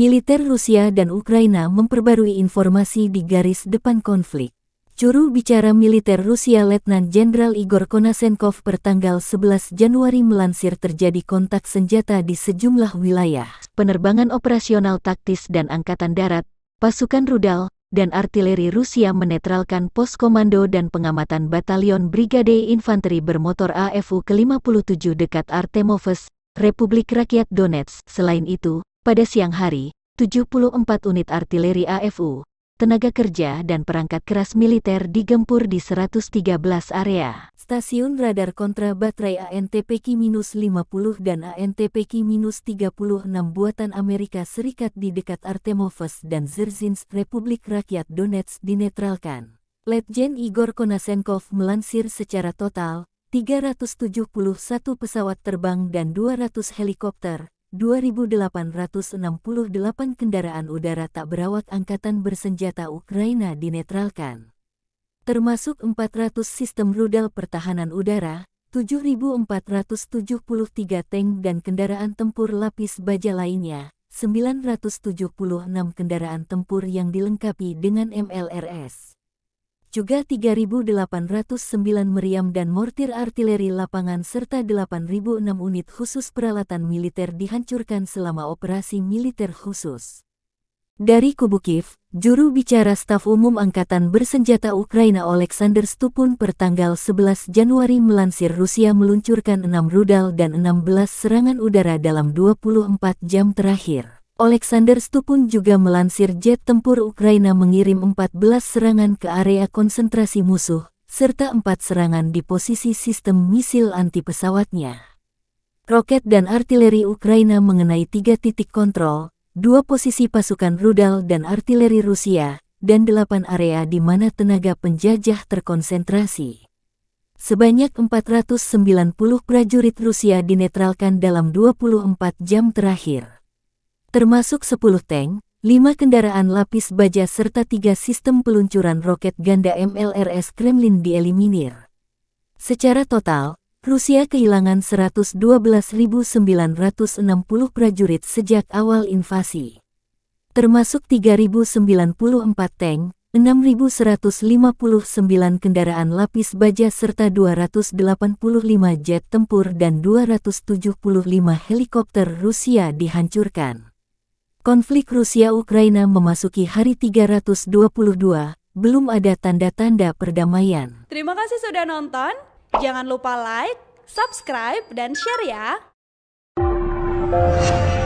militer Rusia dan Ukraina memperbarui informasi di garis depan konflik. Curu bicara militer Rusia Letnan Jenderal Igor Konasenkov pertanggal 11 Januari melansir terjadi kontak senjata di sejumlah wilayah. Penerbangan operasional taktis dan angkatan darat, pasukan rudal, dan artileri Rusia menetralkan pos komando dan pengamatan batalion Brigade Infanteri bermotor AFU ke-57 dekat Artemovsk, Republik Rakyat Donetsk. Selain itu, pada siang hari, 74 unit artileri AFU, tenaga kerja dan perangkat keras militer digempur di 113 area. Stasiun radar kontra baterai antpk 50 dan antpk 36 buatan Amerika Serikat di dekat Artemovsk dan Zerzins Republik Rakyat Donetsk dinetralkan. Letjen Igor Konasenkov melansir secara total 371 pesawat terbang dan 200 helikopter, 2.868 kendaraan udara tak berawak angkatan bersenjata Ukraina dinetralkan. Termasuk 400 sistem rudal pertahanan udara, 7.473 tank dan kendaraan tempur lapis baja lainnya, 976 kendaraan tempur yang dilengkapi dengan MLRS juga 3.809 meriam dan mortir artileri lapangan serta 8.006 unit khusus peralatan militer dihancurkan selama operasi militer khusus. Dari kubu Kiev, juru bicara staf umum Angkatan Bersenjata Ukraina Alexander Stupun per tanggal 11 Januari melansir Rusia meluncurkan 6 rudal dan 16 serangan udara dalam 24 jam terakhir. Alexander Stupun juga melansir jet tempur Ukraina mengirim 14 serangan ke area konsentrasi musuh, serta 4 serangan di posisi sistem misil anti pesawatnya. Roket dan artileri Ukraina mengenai tiga titik kontrol, dua posisi pasukan rudal dan artileri Rusia, dan delapan area di mana tenaga penjajah terkonsentrasi. Sebanyak 490 prajurit Rusia dinetralkan dalam 24 jam terakhir termasuk 10 tank, 5 kendaraan lapis baja serta 3 sistem peluncuran roket ganda MLRS Kremlin dieliminir. Secara total, Rusia kehilangan 112.960 prajurit sejak awal invasi. Termasuk 3.094 tank, 6.159 kendaraan lapis baja serta 285 jet tempur dan 275 helikopter Rusia dihancurkan. Konflik Rusia-Ukraina memasuki hari 322, belum ada tanda-tanda perdamaian. Terima kasih sudah nonton. Jangan lupa like, subscribe, dan share ya.